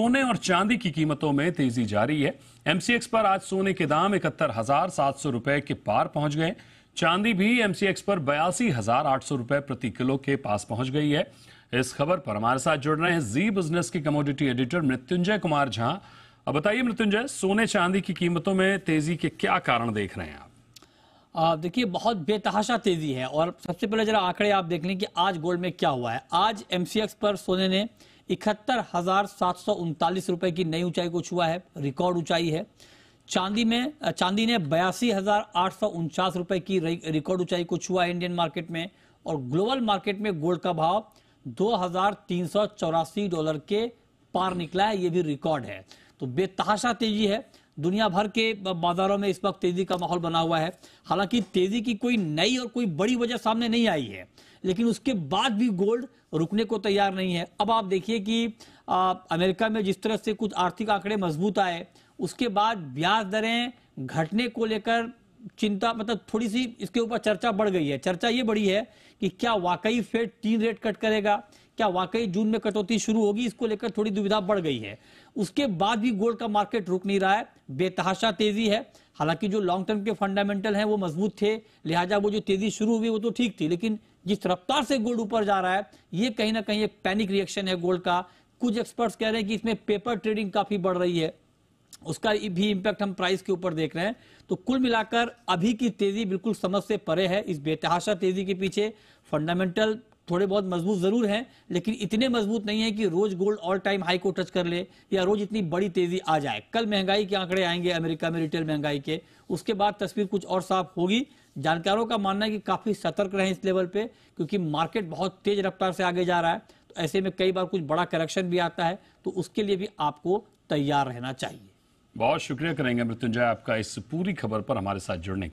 सोने और चांदी की कीमतों में तेजी जारी है एमसीएक्स पर आज सोने के दाम इकहत्तर हजार सात सौ रुपए के पार पहुंच गए चांदी भी एमसीएक्स पर बयासी हजार आठ सौ रुपए प्रति किलो के पास पहुंच गई है इस खबर पर हमारे साथ जुड़ रहे हैं जी बिजनेस के कमोडिटी एडिटर मृत्युंजय कुमार झा अब बताइए मृत्युंजय सोने चांदी की कीमतों में तेजी के क्या कारण देख रहे हैं आप देखिए बहुत बेतहाशा तेजी है और सबसे पहले जरा आंकड़े आप देख लें कि आज गोल्ड में क्या हुआ है आज एमसीएक्स पर सोने ने इकहत्तर हजार सात सौ उनतालीस रुपए की नई ऊंचाई को छुआ है रिकॉर्ड ऊंचाई है चांदी में चांदी ने बयासी हजार आठ सौ उनचास रुपए की रिकॉर्ड ऊंचाई को छुआ है इंडियन मार्केट में और ग्लोबल मार्केट में गोल्ड का भाव दो हजार तीन सौ चौरासी डॉलर के पार निकला है यह भी रिकॉर्ड है तो बेतहाशा तेजी है दुनिया भर के बाजारों में इस वक्त तेजी का माहौल बना हुआ है हालांकि तेजी की कोई नई और कोई बड़ी वजह सामने नहीं आई है लेकिन उसके बाद भी गोल्ड रुकने को तैयार नहीं है अब आप देखिए कि आ, अमेरिका में जिस तरह से कुछ आर्थिक आंकड़े मजबूत आए उसके बाद ब्याज दरें घटने को लेकर चिंता मतलब थोड़ी सी इसके ऊपर चर्चा बढ़ गई है चर्चा ये बढ़ी है कि क्या वाकई फेड तीन रेट कट करेगा क्या वाकई जून में कटौती शुरू होगी इसको लेकर थोड़ी दुविधा बढ़ गई है उसके बाद भी गोल्ड का मार्केट रुक नहीं रहा है बेतहाशा तेजी है हालांकि जो लॉन्ग टर्म के फंडामेंटल हैं वो मजबूत थे लिहाजा वो जो तेजी शुरू हुई वो तो ठीक थी लेकिन जिस रफ्तार से गोल्ड ऊपर जा रहा है ये कहीं ना कहीं एक पैनिक रिएक्शन है गोल्ड का कुछ एक्सपर्ट्स कह रहे हैं कि इसमें पेपर ट्रेडिंग काफी बढ़ रही है उसका भी इंपैक्ट हम प्राइस के ऊपर देख रहे हैं तो कुल मिलाकर अभी की तेजी बिल्कुल समझ से परे है इस बेतहाशा तेजी के पीछे फंडामेंटल थोड़े बहुत मजबूत जरूर हैं लेकिन इतने मजबूत नहीं है कि रोज गोल्ड ऑल टाइम हाई को टच कर ले या रोज इतनी बड़ी तेजी आ जाए कल महंगाई के आंकड़े आएंगे अमेरिका में रिटेल महंगाई के उसके बाद तस्वीर कुछ और साफ होगी जानकारों का मानना है कि काफी सतर्क रहे इस लेवल पे क्योंकि मार्केट बहुत तेज रफ्तार से आगे जा रहा है तो ऐसे में कई बार कुछ बड़ा करेक्शन भी आता है तो उसके लिए भी आपको तैयार रहना चाहिए बहुत शुक्रिया करेंगे मृत्युंजय आपका इस पूरी खबर पर हमारे साथ जुड़ने